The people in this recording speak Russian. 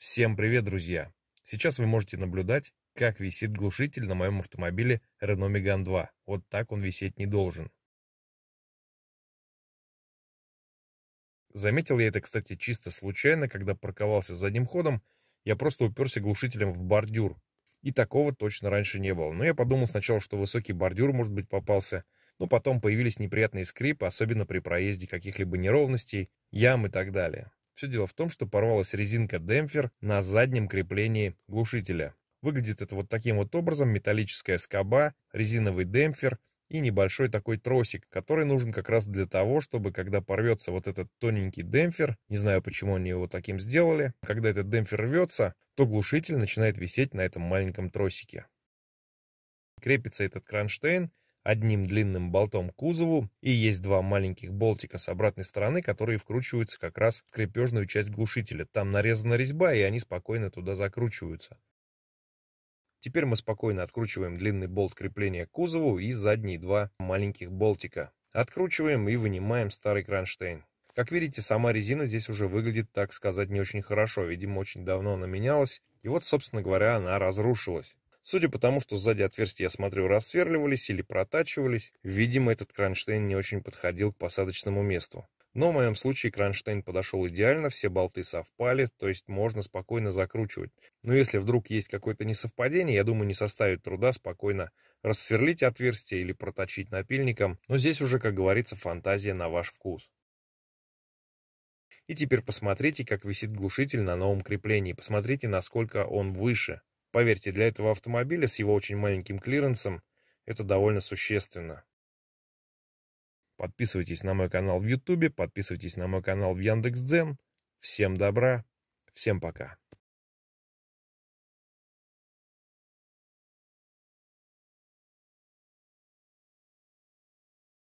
Всем привет, друзья! Сейчас вы можете наблюдать, как висит глушитель на моем автомобиле Renault Megane 2. Вот так он висеть не должен. Заметил я это, кстати, чисто случайно, когда парковался задним ходом, я просто уперся глушителем в бордюр. И такого точно раньше не было. Но я подумал сначала, что высокий бордюр, может быть, попался, но потом появились неприятные скрипы, особенно при проезде каких-либо неровностей, ям и так далее. Все дело в том, что порвалась резинка демпфер на заднем креплении глушителя. Выглядит это вот таким вот образом, металлическая скоба, резиновый демпфер и небольшой такой тросик, который нужен как раз для того, чтобы когда порвется вот этот тоненький демпфер, не знаю почему они его таким сделали, когда этот демпфер рвется, то глушитель начинает висеть на этом маленьком тросике. Крепится этот кронштейн одним длинным болтом к кузову, и есть два маленьких болтика с обратной стороны, которые вкручиваются как раз в крепежную часть глушителя. Там нарезана резьба, и они спокойно туда закручиваются. Теперь мы спокойно откручиваем длинный болт крепления к кузову и задние два маленьких болтика. Откручиваем и вынимаем старый кронштейн. Как видите, сама резина здесь уже выглядит, так сказать, не очень хорошо. Видимо, очень давно она менялась. И вот, собственно говоря, она разрушилась. Судя по тому, что сзади отверстия, я смотрю, рассверливались или протачивались, видимо, этот кронштейн не очень подходил к посадочному месту. Но в моем случае кронштейн подошел идеально, все болты совпали, то есть можно спокойно закручивать. Но если вдруг есть какое-то несовпадение, я думаю, не составит труда спокойно рассверлить отверстие или проточить напильником, но здесь уже, как говорится, фантазия на ваш вкус. И теперь посмотрите, как висит глушитель на новом креплении, посмотрите, насколько он выше. Поверьте, для этого автомобиля с его очень маленьким клиренсом это довольно существенно. Подписывайтесь на мой канал в YouTube, подписывайтесь на мой канал в Яндекс.Дзен. Всем добра, всем пока.